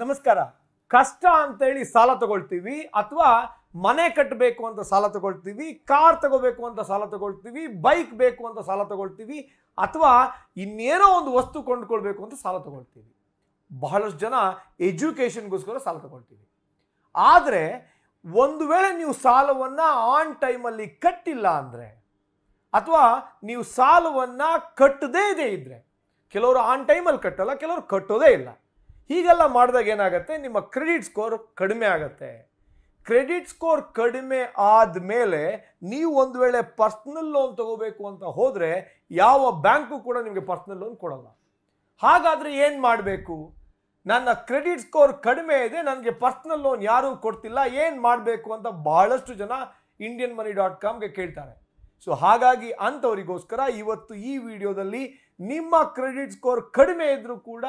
ನಮಸ್ಕಾರ ಕಷ್ಟ ಅಂತೇಳಿ ಸಾಲ ತಗೊಳ್ತೀವಿ ಅಥವಾ ಮನೆ ಕಟ್ಟಬೇಕು ಅಂತ ಸಾಲ ತಗೊಳ್ತೀವಿ ಕಾರ್ ತಗೋಬೇಕು ಅಂತ ಸಾಲ ತಗೊಳ್ತೀವಿ ಬೈಕ್ ಬೇಕು ಅಂತ ಸಾಲ ತಗೊಳ್ತೀವಿ ಅಥವಾ ಇನ್ನೇನೋ ಒಂದು ವಸ್ತು ಕೊಂಡ್ಕೊಳ್ಬೇಕು ಅಂತ ಸಾಲ ತಗೊಳ್ತೀವಿ ಬಹಳಷ್ಟು ಜನ ಎಜುಕೇಷನ್ಗೋಸ್ಕರ ಸಾಲ ತಗೊಳ್ತೀವಿ ಆದರೆ ಒಂದು ವೇಳೆ ನೀವು ಸಾಲವನ್ನು ಆನ್ ಟೈಮಲ್ಲಿ ಕಟ್ಟಿಲ್ಲ ಅಂದರೆ ಅಥವಾ ನೀವು ಸಾಲವನ್ನು ಕಟ್ಟದೇ ಇದೆ ಇದ್ದರೆ ಕೆಲವರು ಆನ್ ಟೈಮಲ್ಲಿ ಕಟ್ಟಲ್ಲ ಕೆಲವರು ಕಟ್ಟೋದೇ ಇಲ್ಲ ಹೀಗೆಲ್ಲ ಮಾಡಿದಾಗ ಏನಾಗುತ್ತೆ ನಿಮ್ಮ ಕ್ರೆಡಿಟ್ ಸ್ಕೋರ್ ಕಡಿಮೆ ಆಗುತ್ತೆ ಕ್ರೆಡಿಟ್ ಸ್ಕೋರ್ ಕಡಿಮೆ ಆದಮೇಲೆ ನೀವು ಒಂದು ವೇಳೆ ಪರ್ಸ್ನಲ್ ಲೋನ್ ತಗೋಬೇಕು ಅಂತ ಹೋದರೆ ಯಾವ ಬ್ಯಾಂಕು ಕೂಡ ನಿಮಗೆ ಪರ್ಸ್ನಲ್ ಲೋನ್ ಕೊಡಲ್ಲ ಹಾಗಾದರೆ ಏನು ಮಾಡಬೇಕು ನನ್ನ ಕ್ರೆಡಿಟ್ ಸ್ಕೋರ್ ಕಡಿಮೆ ಇದೆ ನನಗೆ ಪರ್ಸ್ನಲ್ ಲೋನ್ ಯಾರೂ ಕೊಡ್ತಿಲ್ಲ ಏನು ಮಾಡಬೇಕು ಅಂತ ಬಹಳಷ್ಟು ಜನ ಇಂಡಿಯನ್ ಮನಿ ಡಾಟ್ ಕಾಮ್ಗೆ ಕೇಳ್ತಾರೆ ಸೊ ಹಾಗಾಗಿ ಅಂಥವರಿಗೋಸ್ಕರ ಇವತ್ತು ಈ ವಿಡಿಯೋದಲ್ಲಿ ನಿಮ್ಮ ಕ್ರೆಡಿಟ್ ಸ್ಕೋರ್ ಕಡಿಮೆ ಇದ್ದರೂ ಕೂಡ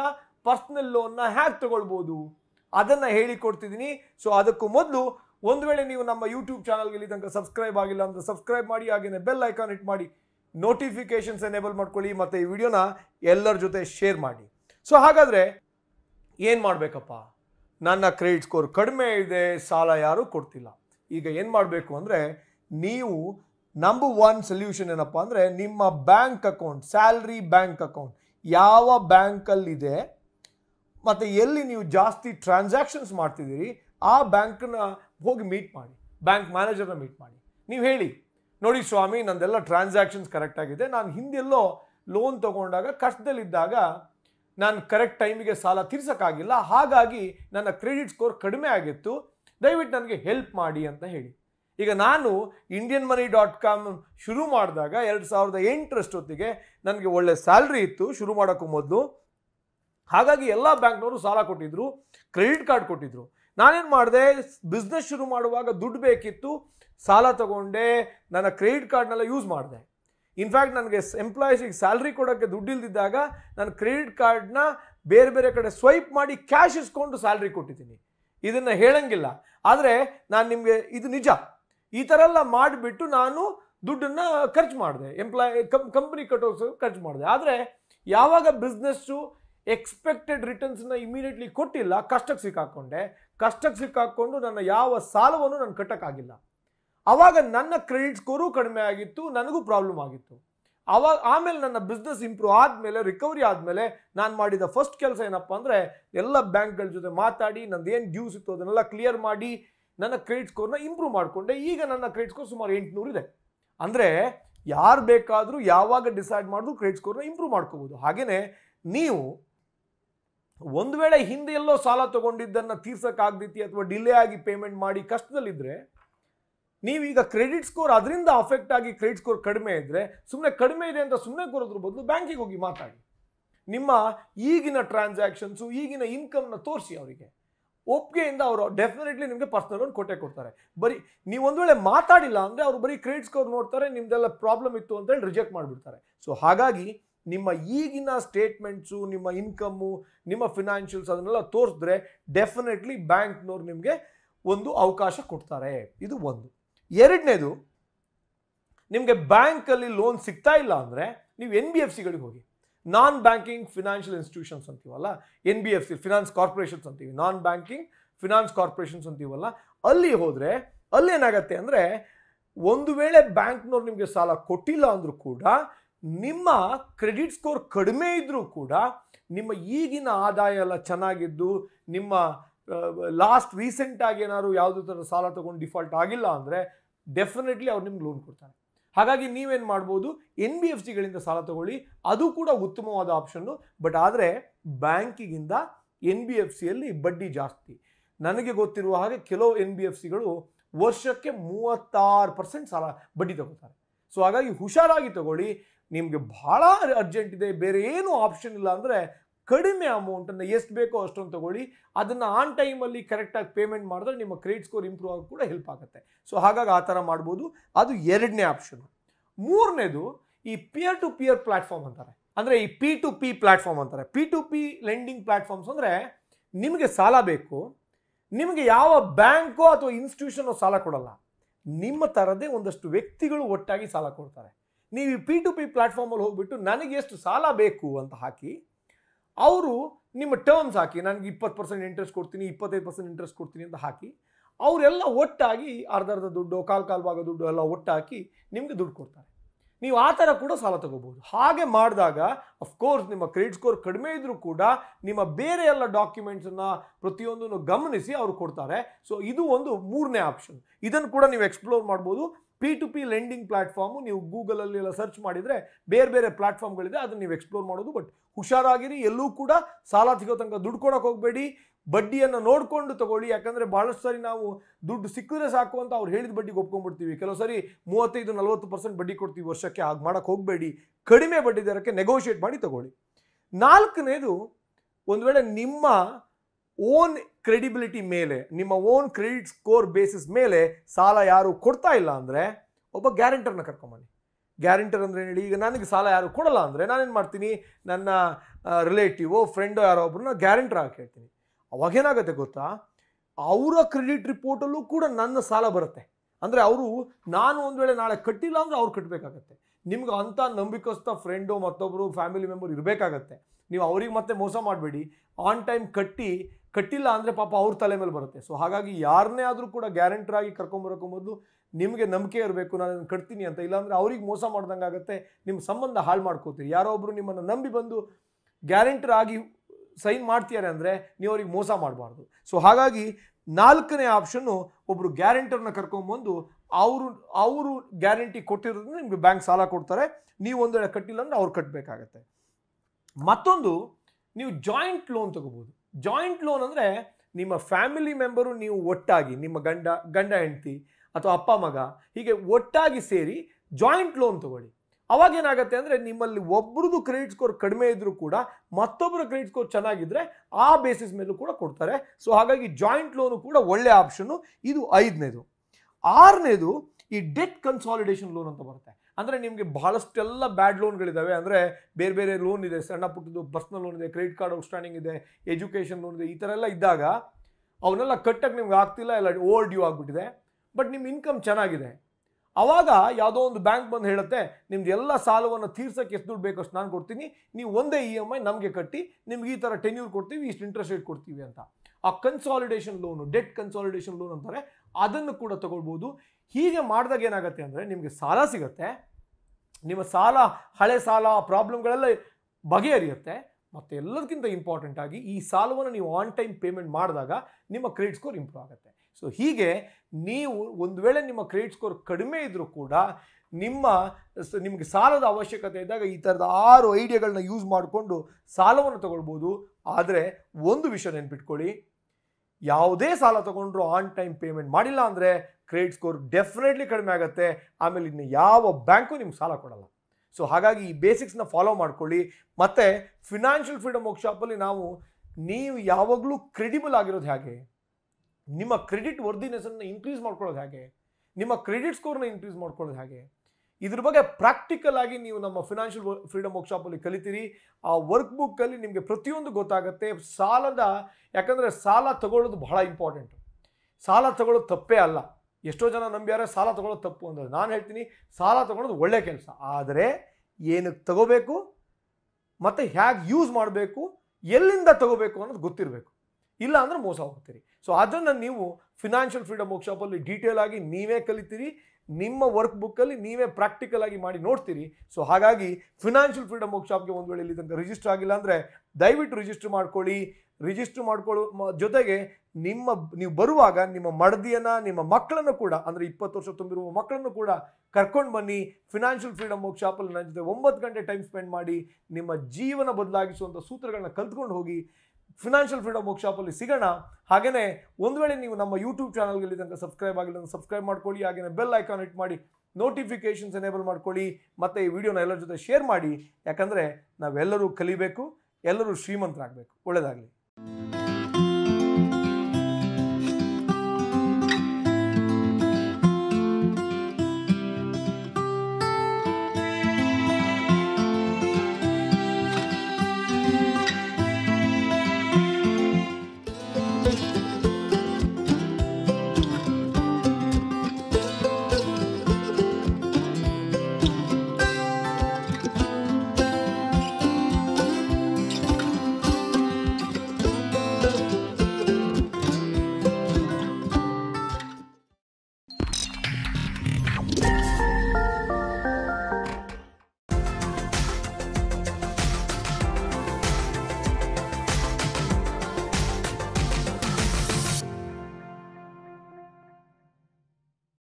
ಪರ್ಸ್ನಲ್ ಲೋನ್ನ ಹೇಗೆ ತಗೊಳ್ಬೋದು ಅದನ್ನು ಹೇಳಿಕೊಡ್ತಿದ್ದೀನಿ ಸೊ ಅದಕ್ಕೂ ಮೊದಲು ಒಂದು ವೇಳೆ ನೀವು ನಮ್ಮ ಯೂಟ್ಯೂಬ್ ಚಾನಲ್ಗೆ ಇಲ್ಲಿ ತನಕ ಸಬ್ಸ್ಕ್ರೈಬ್ ಆಗಿಲ್ಲ ಅಂದರೆ ಸಬ್ಸ್ಕ್ರೈಬ್ ಮಾಡಿ ಹಾಗೆಯೇ ಬೆಲ್ ಐಕಾನ್ ಇಟ್ ಮಾಡಿ ನೋಟಿಫಿಕೇಷನ್ಸ್ ಎನೇಬಲ್ ಮಾಡ್ಕೊಳ್ಳಿ ಮತ್ತು ಈ ವಿಡಿಯೋನ ಎಲ್ಲರ ಜೊತೆ ಶೇರ್ ಮಾಡಿ ಸೊ ಹಾಗಾದರೆ ಏನು ಮಾಡಬೇಕಪ್ಪ ನನ್ನ ಕ್ರೆಡಿಟ್ ಸ್ಕೋರ್ ಕಡಿಮೆ ಇದೆ ಸಾಲ ಯಾರೂ ಕೊಡ್ತಿಲ್ಲ ಈಗ ಏನು ಮಾಡಬೇಕು ಅಂದರೆ ನೀವು ನಂಬರ್ ಒನ್ ಸೊಲ್ಯೂಷನ್ ಏನಪ್ಪ ಅಂದರೆ ನಿಮ್ಮ bank account salary bank account ಯಾವ ಬ್ಯಾಂಕಲ್ಲಿದೆ ಮತ್ತು ಎಲ್ಲಿ ನೀವು ಜಾಸ್ತಿ ಟ್ರಾನ್ಸಾಕ್ಷನ್ಸ್ ಮಾಡ್ತಿದ್ದೀರಿ ಆ ಬ್ಯಾಂಕನ್ನ ಹೋಗಿ ಮೀಟ್ ಮಾಡಿ ಬ್ಯಾಂಕ್ ಮ್ಯಾನೇಜರ್ನ ಮೀಟ್ ಮಾಡಿ ನೀವು ಹೇಳಿ ನೋಡಿ ಸ್ವಾಮಿ ನಂದೆಲ್ಲ ಟ್ರಾನ್ಸಾಕ್ಷನ್ಸ್ ಕರೆಕ್ಟ್ ಆಗಿದೆ ನಾನು ಹಿಂದೆಲ್ಲೋ ಲೋನ್ ತಗೊಂಡಾಗ ಕಷ್ಟದಲ್ಲಿದ್ದಾಗ ನಾನು ಕರೆಕ್ಟ್ ಟೈಮಿಗೆ ಸಾಲ ತೀರ್ಸೋಕ್ಕಾಗಿಲ್ಲ ಹಾಗಾಗಿ ನನ್ನ ಕ್ರೆಡಿಟ್ ಸ್ಕೋರ್ ಕಡಿಮೆ ಆಗಿತ್ತು ದಯವಿಟ್ಟು ನನಗೆ ಹೆಲ್ಪ್ ಮಾಡಿ ಅಂತ ಹೇಳಿ ಈಗ ನಾನು ಇಂಡಿಯನ್ ಮನಿ ಡಾಟ್ ಕಾಮ್ ಶುರು ಮಾಡಿದಾಗ ಎರಡು ಸಾವಿರದ ಎಂಟರಷ್ಟೊತ್ತಿಗೆ ನನಗೆ ಒಳ್ಳೆ ಸ್ಯಾಲ್ರಿ ಇತ್ತು ಶುರು ಮಾಡೋಕ್ಕೂ ಮೊದಲು ಹಾಗಾಗಿ ಎಲ್ಲ ಬ್ಯಾಂಕ್ನವರು ಸಾಲ ಕೊಟ್ಟಿದ್ರು ಕ್ರೆಡಿಟ್ ಕಾರ್ಡ್ ಕೊಟ್ಟಿದ್ರು ನಾನೇನು ಮಾಡಿದೆ ಬಿಸ್ನೆಸ್ ಶುರು ಮಾಡುವಾಗ ದುಡ್ಡು ಬೇಕಿತ್ತು ಸಾಲ ತಗೊಂಡೆ ನನ್ನ ಕ್ರೆಡಿಟ್ ಕಾರ್ಡ್ನೆಲ್ಲ ಯೂಸ್ ಮಾಡಿದೆ ಇನ್ಫ್ಯಾಕ್ಟ್ ನನಗೆ ಎಂಪ್ಲಾಯೀಸಿಗೆ ಸ್ಯಾಲ್ರಿ ಕೊಡೋಕ್ಕೆ ದುಡ್ಡಿಲ್ದಿದ್ದಾಗ ನಾನು ಕ್ರೆಡಿಟ್ ಕಾರ್ಡನ್ನ ಬೇರೆ ಬೇರೆ ಕಡೆ ಸ್ವೈಪ್ ಮಾಡಿ ಕ್ಯಾಶ್ ಇಸ್ಕೊಂಡು ಸ್ಯಾಲ್ರಿ ಕೊಟ್ಟಿದ್ದೀನಿ ಇದನ್ನು ಹೇಳಂಗಿಲ್ಲ ಆದರೆ ನಾನು ನಿಮಗೆ ಇದು ನಿಜ ಈ ಥರ ಎಲ್ಲ ಮಾಡಿಬಿಟ್ಟು ನಾನು ದುಡ್ಡನ್ನು ಖರ್ಚು ಮಾಡಿದೆ ಎಂಪ್ಲಾಯ್ ಕಂಪ್ನಿ ಕಟ್ಟೋಸು ಖರ್ಚು ಮಾಡಿದೆ ಆದರೆ ಯಾವಾಗ ಬಿಸ್ನೆಸ್ಸು ಎಕ್ಸ್ಪೆಕ್ಟೆಡ್ ರಿಟರ್ನ್ಸ್ನ ಇಮಿಡಿಯೇಟ್ಲಿ ಕೊಟ್ಟಿಲ್ಲ ಕಷ್ಟಕ್ಕೆ ಸಿಕ್ಕಾಕ್ಕೊಂಡೆ ಕಷ್ಟಕ್ಕೆ ಸಿಕ್ಕಾಕ್ಕೊಂಡು ನನ್ನ ಯಾವ ಸಾಲವನ್ನು ನಾನು ಕಟ್ಟೋಕ್ಕಾಗಿಲ್ಲ ಆವಾಗ ನನ್ನ ಕ್ರೆಡಿಟ್ ಸ್ಕೋರು ಕಡಿಮೆ ಆಗಿತ್ತು ನನಗೂ ಪ್ರಾಬ್ಲಮ್ ಆಗಿತ್ತು ಆವಾಗ ಆಮೇಲೆ ನನ್ನ ಬಿಸ್ನೆಸ್ ಇಂಪ್ರೂವ್ ಆದಮೇಲೆ ರಿಕವರಿ ಆದಮೇಲೆ ನಾನು ಮಾಡಿದ ಫಸ್ಟ್ ಕೆಲಸ ಏನಪ್ಪ ಅಂದರೆ ಎಲ್ಲ ಬ್ಯಾಂಕ್ಗಳ ಜೊತೆ ಮಾತಾಡಿ ನಂದು ಏನು ಡ್ಯೂಸ್ ಇತ್ತು ಅದನ್ನೆಲ್ಲ ಕ್ಲಿಯರ್ ಮಾಡಿ ನನ್ನ ಕ್ರೆಡಿಟ್ ಸ್ಕೋರ್ನ ಇಂಪ್ರೂವ್ ಮಾಡಿಕೊಂಡೆ ಈಗ ನನ್ನ ಕ್ರೆಡಿಟ್ ಸ್ಕೋರ್ ಸುಮಾರು ಎಂಟುನೂರು ಇದೆ ಅಂದರೆ ಯಾರು ಬೇಕಾದರೂ ಯಾವಾಗ ಡಿಸೈಡ್ ಮಾಡಿದ್ರು ಕ್ರೆಡಿಟ್ ಸ್ಕೋರ್ನ ಇಂಪ್ರೂವ್ ಮಾಡ್ಕೋಬೋದು ಹಾಗೆಯೇ ನೀವು ಒಂದು ವೇಳೆ ಹಿಂದೆ ಎಲ್ಲೋ ಸಾಲ ತೊಗೊಂಡಿದ್ದನ್ನು ತೀರ್ಸೋಕ್ಕಾಗ್ದಿತ್ತು ಅಥವಾ ಡಿಲೇ ಆಗಿ ಪೇಮೆಂಟ್ ಮಾಡಿ ಕಷ್ಟದಲ್ಲಿದ್ದರೆ ನೀವೀಗ ಕ್ರೆಡಿಟ್ ಸ್ಕೋರ್ ಅದರಿಂದ ಅಫೆಕ್ಟ್ ಆಗಿ ಕ್ರೆಡಿಟ್ ಸ್ಕೋರ್ ಕಡಿಮೆ ಇದ್ದರೆ ಸುಮ್ಮನೆ ಕಡಿಮೆ ಇದೆ ಅಂತ ಸುಮ್ಮನೆ ಕೊರೋದ್ರ ಬದಲು ಬ್ಯಾಂಕಿಗೆ ಹೋಗಿ ಮಾತಾಡಿ ನಿಮ್ಮ ಈಗಿನ ಟ್ರಾನ್ಸಾಕ್ಷನ್ಸು ಈಗಿನ ಇನ್ಕಮ್ನ ತೋರಿಸಿ ಅವರಿಗೆ ಒಪ್ಪಿಗೆಯಿಂದ ಅವರು ಡೆಫಿನೆಟ್ಲಿ ನಿಮಗೆ ಪರ್ಸನಲ್ ಲೋನ್ ಕೊಟ್ಟೆ ಕೊಡ್ತಾರೆ ಬರೀ ನೀವು ಒಂದು ವೇಳೆ ಮಾತಾಡಿಲ್ಲ ಅಂದರೆ ಅವರು ಬರೀ ಕ್ರೆಡಿಟ್ ಸ್ಕೋರ್ ನೋಡ್ತಾರೆ ನಿಮ್ದೆಲ್ಲ ಪ್ರಾಬ್ಲಮ್ ಇತ್ತು ಅಂತೇಳಿ ರಿಜೆಕ್ಟ್ ಮಾಡಿಬಿಡ್ತಾರೆ ಸೊ ಹಾಗಾಗಿ ನಿಮ್ಮ ಈಗಿನ ಸ್ಟೇಟ್ಮೆಂಟ್ಸು ನಿಮ್ಮ ಇನ್ಕಮ್ಮು ನಿಮ್ಮ ಫಿನಾನ್ಷಿಯಲ್ಸ್ ಅದನ್ನೆಲ್ಲ ತೋರಿಸಿದ್ರೆ ಡೆಫಿನೆಟ್ಲಿ ಬ್ಯಾಂಕ್ನವ್ರು ನಿಮಗೆ ಒಂದು ಅವಕಾಶ ಕೊಡ್ತಾರೆ ಇದು ಒಂದು ಎರಡನೇದು ನಿಮಗೆ ಬ್ಯಾಂಕಲ್ಲಿ ಲೋನ್ ಸಿಗ್ತಾ ಇಲ್ಲ ಅಂದರೆ ನೀವು ಎನ್ ಬಿ ಎಫ್ ಸಿಗಳಿಗೆ ಹೋಗಿ ನಾನ್ ಬ್ಯಾಂಕಿಂಗ್ ಫಿನಾನ್ಷಿಯಲ್ ಇನ್ಸ್ಟಿಟ್ಯೂಷನ್ಸ್ ಅಂತೀವಲ್ಲ N B F C finance corporations ಅಂತೀವಿ ನಾನ್ ಬ್ಯಾಂಕಿಂಗ್ ಫಿನಾನ್ಸ್ ಕಾರ್ಪೊರೇಷನ್ಸ್ ಅಂತೀವಲ್ಲ ಅಲ್ಲಿ ಹೋದರೆ ಅಲ್ಲಿ ಏನಾಗತ್ತೆ ಅಂದರೆ ಒಂದು ವೇಳೆ ಬ್ಯಾಂಕ್ನವ್ರು ನಿಮಗೆ ಸಾಲ ಕೊಟ್ಟಿಲ್ಲ ಅಂದರೂ ಕೂಡ ನಿಮ್ಮ ಕ್ರೆಡಿಟ್ ಸ್ಕೋರ್ ಕಡಿಮೆ ಇದ್ದರೂ ಕೂಡ ನಿಮ್ಮ ಈಗಿನ ಆದಾಯ ಎಲ್ಲ ಚೆನ್ನಾಗಿದ್ದು ನಿಮ್ಮ ಲಾಸ್ಟ್ ರೀಸೆಂಟಾಗಿ ಏನಾದ್ರು ಯಾವುದೇ ಥರ ಸಾಲ ತೊಗೊಂಡು ಡಿಫಾಲ್ಟ್ ಆಗಿಲ್ಲ ಅಂದರೆ ಡೆಫಿನೆಟ್ಲಿ ಅವ್ರು ನಿಮ್ಗೆ ಲೋನ್ ಕೊಡ್ತಾರೆ ಹಾಗಾಗಿ ನೀವೇನು ಮಾಡ್ಬೋದು ಎನ್ ಬಿ ಎಫ್ ಸಿಗಳಿಂದ ಸಾಲ ತಗೊಳ್ಳಿ ಅದು ಕೂಡ ಉತ್ತಮವಾದ ಆಪ್ಷನ್ನು ಬಟ್ ಆದರೆ ಬ್ಯಾಂಕಿಗಿಂದ ಎನ್ ಬಿ ಎಫ್ ಸಿಯಲ್ಲಿ ಬಡ್ಡಿ ಜಾಸ್ತಿ ನನಗೆ ಗೊತ್ತಿರುವ ಹಾಗೆ ಕೆಲವು ಎನ್ ಬಿ ಎಫ್ ಸಿಗಳು ವರ್ಷಕ್ಕೆ ಮೂವತ್ತಾರು ಪರ್ಸೆಂಟ್ ಸಾಲ ಬಡ್ಡಿ ತಗೋತಾರೆ ಸೊ ಹಾಗಾಗಿ ಹುಷಾರಾಗಿ ತಗೊಳ್ಳಿ ನಿಮಗೆ ಭಾಳ ಅರ್ಜೆಂಟ್ ಇದೆ ಬೇರೆ ಏನು ಆಪ್ಷನ್ ಇಲ್ಲ ಅಂದರೆ ಕಡಿಮೆ ಅಮೌಂಟನ್ನು ಎಷ್ಟು ಬೇಕೋ ಅಷ್ಟೊಂದು ತೊಗೊಳ್ಳಿ ಅದನ್ನು ಆನ್ ಟೈಮಲ್ಲಿ ಕರೆಕ್ಟಾಗಿ ಪೇಮೆಂಟ್ ಮಾಡಿದ್ರೆ ನಿಮ್ಮ ಕ್ರೆಡಿಟ್ ಸ್ಕೋರ್ ಇಂಪ್ರೂವ್ ಆಗಿ ಕೂಡ ಹೆಲ್ಪ್ ಆಗುತ್ತೆ ಸೊ ಹಾಗಾಗಿ ಆ ಥರ ಮಾಡ್ಬೋದು ಅದು ಎರಡನೇ ಆಪ್ಷನು ಮೂರನೇದು ಈ ಪಿಯರ್ ಟು ಪಿಯರ್ ಪ್ಲ್ಯಾಟ್ಫಾರ್ಮ್ ಅಂತಾರೆ ಅಂದರೆ ಈ ಪಿ ಟು ಪಿ ಪ್ಲ್ಯಾಟ್ಫಾರ್ಮ್ ಅಂತಾರೆ P to P lending platforms ಅಂದರೆ ನಿಮಗೆ ಸಾಲ ಬೇಕು ನಿಮಗೆ ಯಾವ ಬ್ಯಾಂಕೋ ಅಥವಾ ಇನ್ಸ್ಟಿಟ್ಯೂಷನೋ ಸಾಲ ಕೊಡಲ್ಲ ನಿಮ್ಮ ಥರದೇ ಒಂದಷ್ಟು ವ್ಯಕ್ತಿಗಳು ಒಟ್ಟಾಗಿ ಸಾಲ ಕೊಡ್ತಾರೆ ನೀವು ಈ ಪಿ ಟು ಪಿ ಪ್ಲಾಟ್ಫಾರ್ಮಲ್ಲಿ ಹೋಗ್ಬಿಟ್ಟು ನನಗೆ ಎಷ್ಟು ಸಾಲ ಬೇಕು ಅಂತ ಹಾಕಿ ಅವರು ನಿಮ್ಮ ಟರ್ಮ್ಸ್ ಹಾಕಿ ನನಗೆ ಇಪ್ಪತ್ತು ಪರ್ಸೆಂಟ್ ಇಂಟ್ರೆಸ್ಟ್ ಕೊಡ್ತೀನಿ ಇಪ್ಪತ್ತೈದು ಪರ್ಸೆಂಟ್ ಇಂಟ್ರೆಸ್ಟ್ ಕೊಡ್ತೀನಿ ಅಂತ ಹಾಕಿ ಅವರೆಲ್ಲ ಒಟ್ಟಾಗಿ ಅರ್ಧ ಅರ್ಧ ದುಡ್ಡು ಕಾಲು ಕಾಲು ಭಾಗ ದುಡ್ಡು ಎಲ್ಲ ಒಟ್ಟಾಕಿ ನಿಮಗೆ ದುಡ್ಡು ಕೊಡ್ತಾರೆ ನೀವು ಆ ಥರ ಕೂಡ ಸಾಲ ತಗೋಬೋದು ಹಾಗೆ ಮಾಡಿದಾಗ ಅಫ್ಕೋರ್ಸ್ ನಿಮ್ಮ ಕ್ರೆಡಿಟ್ ಸ್ಕೋರ್ ಕಡಿಮೆ ಇದ್ದರೂ ಕೂಡ ನಿಮ್ಮ ಬೇರೆ ಎಲ್ಲ ಡಾಕ್ಯುಮೆಂಟ್ಸನ್ನು ಪ್ರತಿಯೊಂದನ್ನು ಗಮನಿಸಿ ಅವರು ಕೊಡ್ತಾರೆ ಸೊ ಇದು ಒಂದು ಮೂರನೇ ಆಪ್ಷನ್ ಇದನ್ನು ಕೂಡ ನೀವು ಎಕ್ಸ್ಪ್ಲೋರ್ ಮಾಡ್ಬೋದು P to P lending platform ನೀವು ಗೂಗಲಲ್ಲಿ ಎಲ್ಲ ಸರ್ಚ್ ಮಾಡಿದರೆ ಬೇರೆ ಬೇರೆ ಪ್ಲಾಟ್ಫಾರ್ಮ್ಗಳಿದೆ ಅದನ್ನು ನೀವು ಎಕ್ಸ್ಪ್ಲೋರ್ ಮಾಡೋದು ಬಟ್ ಹುಷಾರಾಗಿರಿ ಎಲ್ಲೂ ಕೂಡ ಸಾಲ ಸಿಗೋ ತನಕ ದುಡ್ಡು ಕೊಡೋಕೆ ಹೋಗಬೇಡಿ ಬಡ್ಡಿಯನ್ನು ನೋಡಿಕೊಂಡು ತಗೊಳ್ಳಿ ಯಾಕಂದರೆ ಭಾಳಷ್ಟು ಸಾರಿ ನಾವು ದುಡ್ಡು ಸಿಕ್ಕಿದ್ರೆ ಸಾಕು ಅಂತ ಅವ್ರು ಹೇಳಿದ ಬಡ್ಡಿಗೆ ಒಪ್ಕೊಂಡ್ಬಿಡ್ತೀವಿ ಕೆಲವು ಸರಿ ಮೂವತ್ತೈದು ನಲವತ್ತು ಪರ್ಸೆಂಟ್ ಬಡ್ಡಿ ಕೊಡ್ತೀವಿ ವರ್ಷಕ್ಕೆ ಹಾಗೆ ಮಾಡೋಕ್ಕೆ ಹೋಗಬೇಡಿ ಕಡಿಮೆ ಬಡ್ಡಿ ದರಕ್ಕೆ ನೆಗೋಷಿಯೇಟ್ ಮಾಡಿ ತಗೊಳ್ಳಿ ನಾಲ್ಕನೇದು ಒಂದು ವೇಳೆ ನಿಮ್ಮ ಓನ್ ಕ್ರೆಡಿಬಿಲಿಟಿ ಮೇಲೆ ನಿಮ್ಮ ಓನ್ ಕ್ರೆಡಿಟ್ ಸ್ಕೋರ್ ಬೇಸಿಸ್ ಮೇಲೆ ಸಾಲ ಯಾರು ಕೊಡ್ತಾ ಇಲ್ಲ ಅಂದರೆ ಒಬ್ಬ ಗ್ಯಾರಂಟರ್ನ ಕರ್ಕೊಂಬನ್ನಿ ಗ್ಯಾರಂಟರ್ ಅಂದರೆ ಹೇಳಿ ಈಗ ನನಗೆ ಸಾಲ ಯಾರು ಕೊಡಲ್ಲ ಅಂದರೆ ನಾನೇನು ಮಾಡ್ತೀನಿ ನನ್ನ ರಿಲೇಟಿವೋ ಫ್ರೆಂಡೋ ಯಾರೋ ಒಬ್ಬರನ್ನ ಗ್ಯಾರಂಟರ್ ಹಾಕಿ ಹೇಳ್ತೀನಿ ಅವಾಗೇನಾಗುತ್ತೆ ಗೊತ್ತಾ ಅವರ ಕ್ರೆಡಿಟ್ ರಿಪೋರ್ಟಲ್ಲೂ ಕೂಡ ನನ್ನ ಸಾಲ ಬರುತ್ತೆ ಅಂದರೆ ಅವರು ನಾನು ಒಂದು ವೇಳೆ ನಾಳೆ ಕಟ್ಟಿಲ್ಲ ಅಂದರೆ ಅವ್ರು ಕಟ್ಟಬೇಕಾಗತ್ತೆ ನಿಮ್ಗೆ ಅಂಥ ನಂಬಿಕಸ್ಥ ಫ್ರೆಂಡು ಮತ್ತೊಬ್ಬರು ಫ್ಯಾಮಿಲಿ ಮೆಂಬರ್ ಇರಬೇಕಾಗತ್ತೆ ನೀವು ಅವ್ರಿಗೆ ಮತ್ತೆ ಮೋಸ ಮಾಡಬೇಡಿ ಆನ್ ಟೈಮ್ ಕಟ್ಟಿ ಕಟ್ಟಿಲ್ಲ ಅಂದರೆ ಪಾಪ ಅವ್ರ ತಲೆ ಮೇಲೆ ಬರುತ್ತೆ ಸೊ ಹಾಗಾಗಿ ಯಾರನ್ನೇ ಆದರೂ ಕೂಡ ಗ್ಯಾರಂಟರಾಗಿ ಕರ್ಕೊಂಬರೋಕೆ ಮೊದಲು ನಿಮಗೆ ನಂಬಿಕೆ ಇರಬೇಕು ನಾನು ಕಟ್ತೀನಿ ಅಂತ ಇಲ್ಲಾಂದರೆ ಅವ್ರಿಗೆ ಮೋಸ ಮಾಡ್ದಂಗೆ ಆಗುತ್ತೆ ನಿಮ್ಮ ಸಂಬಂಧ ಹಾಳು ಮಾಡ್ಕೋತೀರಿ ಯಾರೋ ಒಬ್ಬರು ನಿಮ್ಮನ್ನು ನಂಬಿ ಬಂದು ಗ್ಯಾರಂಟರ್ ಆಗಿ ಸೈನ್ ಮಾಡ್ತೀಯಾರೆ ಅಂದರೆ ನೀವು ಅವ್ರಿಗೆ ಮೋಸ ಮಾಡಬಾರ್ದು ಸೊ ಹಾಗಾಗಿ ನಾಲ್ಕನೇ ಆಪ್ಷನ್ನು ಒಬ್ಬರು ಗ್ಯಾರಂಟರ್ನ ಕರ್ಕೊಂಬಂದು ಅವರು ಅವರು ಗ್ಯಾರಂಟಿ ಕೊಟ್ಟಿರೋದ್ರಿಂದ ನಿಮಗೆ ಬ್ಯಾಂಕ್ ಸಾಲ ಕೊಡ್ತಾರೆ ನೀವು ಒಂದು ವೇಳೆ ಕಟ್ಟಿಲ್ಲ ಅಂದರೆ ಅವ್ರು ಕಟ್ಟಬೇಕಾಗತ್ತೆ ಮತ್ತೊಂದು ನೀವು ಜಾಯಿಂಟ್ ಲೋನ್ ತಗೋಬೋದು ಜಾಯಿಂಟ್ ಲೋನ್ ಅಂದರೆ ನಿಮ್ಮ ಫ್ಯಾಮಿಲಿ ಮೆಂಬರು ನೀವು ಒಟ್ಟಾಗಿ ನಿಮ್ಮ ಗಂಡ ಗಂಡ ಹೆಂಡತಿ ಅಥವಾ ಅಪ್ಪ ಮಗ ಹೀಗೆ ಒಟ್ಟಾಗಿ ಸೇರಿ ಜಾಯಿಂಟ್ ಲೋನ್ ತಗೊಳ್ಳಿ ಅವಾಗ ಏನಾಗುತ್ತೆ ಅಂದರೆ ನಿಮ್ಮಲ್ಲಿ ಒಬ್ರದ್ದು ಕ್ರೆಡಿಟ್ ಸ್ಕೋರ್ ಕಡಿಮೆ ಇದ್ದರೂ ಕೂಡ ಮತ್ತೊಬ್ಬರ ಕ್ರೆಡಿಟ್ ಸ್ಕೋರ್ ಚೆನ್ನಾಗಿದ್ದರೆ ಆ ಬೇಸಿಸ್ ಮೇಲೂ ಕೂಡ ಕೊಡ್ತಾರೆ ಸೊ ಹಾಗಾಗಿ ಜಾಯಿಂಟ್ ಲೋನು ಕೂಡ ಒಳ್ಳೆ ಆಪ್ಷನ್ನು ಇದು ಐದನೇದು ಆರನೇದು ಈ ಡೆಟ್ ಕನ್ಸಾಲಿಡೇಷನ್ ಲೋನ್ ಅಂತ ಬರುತ್ತೆ ಅಂದರೆ ನಿಮಗೆ ಭಾಳಷ್ಟೆಲ್ಲ ಬ್ಯಾಡ್ ಲೋನ್ಗಳಿದ್ದಾವೆ ಅಂದರೆ ಬೇರೆ ಬೇರೆ ಲೋನ್ ಇದೆ ಸಣ್ಣ ಪುಟ್ಟದ್ದು ಪರ್ಸ್ನಲ್ ಲೋನ್ ಇದೆ ಕ್ರೆಡಿಟ್ ಕಾರ್ಡ್ ಔಟ್ಸ್ಟ್ಯಾಂಡಿಂಗ್ ಇದೆ ಎಜುಕೇಷನ್ ಲೋನ್ ಇದೆ ಈ ಥರ ಎಲ್ಲ ಇದ್ದಾಗ ಅವನ್ನೆಲ್ಲ ಕಟ್ಟಕ್ಕೆ ನಿಮ್ಗೆ ಆಗ್ತಿಲ್ಲ ಇಲ್ಲ ಓಲ್ಡ್ ಡ್ಯೂ ಆಗಿಬಿಟ್ಟಿದೆ ಬಟ್ ನಿಮ್ಮ ಇನ್ಕಮ್ ಚೆನ್ನಾಗಿದೆ ಆವಾಗ ಯಾವುದೋ ಒಂದು ಬ್ಯಾಂಕ್ ಬಂದು ಹೇಳುತ್ತೆ ನಿಮ್ದು ಎಲ್ಲ ಸಾಲವನ್ನು ತೀರ್ಸೋಕ್ಕೆ ಎಷ್ಟು ದುಡ್ಡು ಬೇಕು ಅಷ್ಟು ನಾನು ಕೊಡ್ತೀನಿ ನೀವು ಒಂದೇ ಇ e ಎಮ್ ಐ ನಮಗೆ ಕಟ್ಟಿ ನಿಮ್ಗೆ ಈ ಥರ ಟೆನ್ಯೂರ್ ಕೊಡ್ತೀವಿ ಇಷ್ಟು ಇಂಟ್ರೆಸ್ಟ್ ರೇಟ್ ಕೊಡ್ತೀವಿ ಅಂತ ಆ consolidation loan debt consolidation loan ಅಂತಾರೆ ಅದನ್ನು ಕೂಡ ತಗೊಳ್ಬೋದು ಹೀಗೆ ಮಾಡಿದಾಗ ಏನಾಗುತ್ತೆ ಅಂದರೆ ನಿಮಗೆ ಸಾಲ ಸಿಗುತ್ತೆ ನಿಮ್ಮ ಸಾಲ ಹಳೆ ಸಾಲ ಪ್ರಾಬ್ಲಮ್ಗಳೆಲ್ಲ ಬಗೆಹರಿಯುತ್ತೆ ಮತ್ತು ಎಲ್ಲದಕ್ಕಿಂತ ಇಂಪಾರ್ಟೆಂಟ್ ಆಗಿ ಈ ಸಾಲವನ್ನು ನೀವು ಆನ್ ಟೈಮ್ ಪೇಮೆಂಟ್ ಮಾಡಿದಾಗ ನಿಮ್ಮ ಕ್ರೆಡಿಟ್ ಸ್ಕೋರ್ ಇಂಪ್ರೂವ್ ಆಗುತ್ತೆ ಸೊ ಹೀಗೆ ನೀವು ಒಂದು ವೇಳೆ ನಿಮ್ಮ ಕ್ರೆಡಿಟ್ ಸ್ಕೋರ್ ಕಡಿಮೆ ಇದ್ದರೂ ಕೂಡ ನಿಮ್ಮ ನಿಮಗೆ ಸಾಲದ ಅವಶ್ಯಕತೆ ಇದ್ದಾಗ ಈ ಥರದ ಆರು ಐಡಿಯಾಗಳನ್ನ ಯೂಸ್ ಮಾಡಿಕೊಂಡು ಸಾಲವನ್ನು ತಗೊಳ್ಬೋದು ಆದರೆ ಒಂದು ವಿಷಯ ನೆನ್ಪಿಟ್ಕೊಳ್ಳಿ ಯಾವುದೇ ಸಾಲ ತಗೊಂಡ್ರು ಆನ್ ಟೈಮ್ ಪೇಮೆಂಟ್ ಮಾಡಿಲ್ಲ ಅಂದರೆ ಕ್ರೆಡಿಟ್ ಸ್ಕೋರ್ ಡೆಫಿನೆಟ್ಲಿ ಕಡಿಮೆ ಆಗುತ್ತೆ ಆಮೇಲೆ ಇನ್ನು ಯಾವ ಬ್ಯಾಂಕು ನಿಮ್ಗೆ ಸಾಲ ಕೊಡಲ್ಲ ಸೊ ಹಾಗಾಗಿ ಈ ಬೇಸಿಕ್ಸ್ನ ಫಾಲೋ ಮಾಡ್ಕೊಳ್ಳಿ ಮತ್ತು ಫಿನಾನ್ಷಿಯಲ್ ಫ್ರೀಡಮ್ ವರ್ಕ್ಶಾಪಲ್ಲಿ ನಾವು ನೀವು ಯಾವಾಗಲೂ ಕ್ರೆಡಿಬಲ್ ಆಗಿರೋದು ಹೇಗೆ ನಿಮ್ಮ ಕ್ರೆಡಿಟ್ ವರ್ದಿನೆಸನ್ನು ಇನ್ಕ್ರೀಸ್ ಮಾಡ್ಕೊಳ್ಳೋದು ಹೇಗೆ ನಿಮ್ಮ ಕ್ರೆಡಿಟ್ ಸ್ಕೋರ್ನ ಇನ್ಕ್ರೀಸ್ ಮಾಡ್ಕೊಳ್ಳೋದು ಹೇಗೆ ಇದ್ರ ಬಗ್ಗೆ ಪ್ರಾಕ್ಟಿಕಲ್ ಆಗಿ ನೀವು ನಮ್ಮ ಫಿನಾನ್ಷಿಯಲ್ ಫ್ರೀಡಮ್ ವರ್ಕ್ಶಾಪಲ್ಲಿ ಕಲಿತೀರಿ ಆ ವರ್ಕ್ ಬುಕ್ಕಲ್ಲಿ ನಿಮಗೆ ಪ್ರತಿಯೊಂದು ಗೊತ್ತಾಗುತ್ತೆ ಸಾಲದ ಯಾಕಂದರೆ ಸಾಲ ತಗೊಳ್ಳೋದು ಬಹಳ ಇಂಪಾರ್ಟೆಂಟ್ ಸಾಲ ತಗೊಳ್ಳೋದು ತಪ್ಪೇ ಅಲ್ಲ ಎಷ್ಟೋ ಜನ ನಂಬ್ಯಾರೆ ಸಾಲ ತಗೊಳ್ಳೋದು ತಪ್ಪು ಅಂದರೆ ನಾನು ಹೇಳ್ತೀನಿ ಸಾಲ ತಗೊಳ್ಳೋದು ಒಳ್ಳೆ ಕೆಲಸ ಆದರೆ ಏನಕ್ಕೆ ತಗೋಬೇಕು ಮತ್ತು ಹೇಗೆ ಯೂಸ್ ಮಾಡಬೇಕು ಎಲ್ಲಿಂದ ತಗೋಬೇಕು ಅನ್ನೋದು ಗೊತ್ತಿರಬೇಕು ಇಲ್ಲ ಅಂದ್ರೆ ಮೋಸ ಹೋಗ್ತೀರಿ ಸೊ ಅದನ್ನು ನೀವು ಫಿನಾನ್ಷಿಯಲ್ ಫ್ರೀಡಮ್ ವರ್ಕ್ಶಾಪಲ್ಲಿ ಡೀಟೇಲ್ ಆಗಿ ನೀವೇ ಕಲಿತೀರಿ ನಿಮ್ಮ ವರ್ಕ್ ಬುಕ್ಕಲ್ಲಿ ನೀವೇ ಪ್ರಾಕ್ಟಿಕಲ್ ಆಗಿ ಮಾಡಿ ನೋಡ್ತೀರಿ ಸೊ ಹಾಗಾಗಿ ಫಿನಾನ್ಷಿಯಲ್ ಫ್ರೀಡಮ್ ವರ್ಕ್ಶಾಪ್ಗೆ ಒಂದು ವೇಳೆ ಇಲ್ಲಿ ತನಕ ರಿಜಿಸ್ಟರ್ ಆಗಿಲ್ಲ ಅಂದರೆ ದಯವಿಟ್ಟು ರಿಜಿಸ್ಟರ್ ಮಾಡ್ಕೊಳ್ಳಿ ರಿಜಿಸ್ಟರ್ ಮಾಡ್ಕೊಳ್ಳೋ ಜೊತೆಗೆ ನಿಮ್ಮ ನೀವು ಬರುವಾಗ ನಿಮ್ಮ ಮಡದಿಯನ್ನು ನಿಮ್ಮ ಮಕ್ಕಳನ್ನು ಕೂಡ ಅಂದರೆ ಇಪ್ಪತ್ತು ವರ್ಷ ತುಂಬಿರುವ ಮಕ್ಕಳನ್ನು ಕೂಡ ಕರ್ಕೊಂಡು ಬನ್ನಿ ಫಿನಾನ್ಷಿಯಲ್ ಫ್ರೀಡಮ್ ಶಾಪಲ್ಲಿ ನನ್ನ ಜೊತೆ ಒಂಬತ್ತು ಗಂಟೆ ಟೈಮ್ ಸ್ಪೆಂಡ್ ಮಾಡಿ ನಿಮ್ಮ ಜೀವನ ಬದಲಾಗಿಸುವಂಥ ಸೂತ್ರಗಳನ್ನ ಕಲ್ತ್ಕೊಂಡು ಹೋಗಿ ಫಿನಾನ್ಷಿಯಲ್ ಫ್ರೀಡಮ್ ಶಾಪಲ್ಲಿ ಸಿಗೋಣ ಹಾಗೆಯೇ ಒಂದು ವೇಳೆ ನೀವು ನಮ್ಮ ಯೂಟ್ಯೂಬ್ ಚಾನಲ್ಗೆ ತನಕ ಸಬ್ಸ್ಕ್ರೈಬ್ ಆಗಿಲ್ಲ ಸಬ್ಸ್ಕ್ರೈಬ್ ಮಾಡ್ಕೊಳ್ಳಿ ಹಾಗೆಯೇ ಬೆಲ್ ಐಕಾನ್ ಇಟ್ ಮಾಡಿ ನೋಟಿಫಿಕೇಷನ್ಸ್ ಎನೇಬಲ್ ಮಾಡ್ಕೊಳ್ಳಿ ಮತ್ತು ಈ ವಿಡಿಯೋನ ಎಲ್ಲರ ಜೊತೆ ಶೇರ್ ಮಾಡಿ ಯಾಕಂದರೆ ನಾವೆಲ್ಲರೂ ಕಲಿಬೇಕು ಎಲ್ಲರೂ ಶ್ರೀಮಂತರಾಗಬೇಕು ಒಳ್ಳೆಯದಾಗಲಿ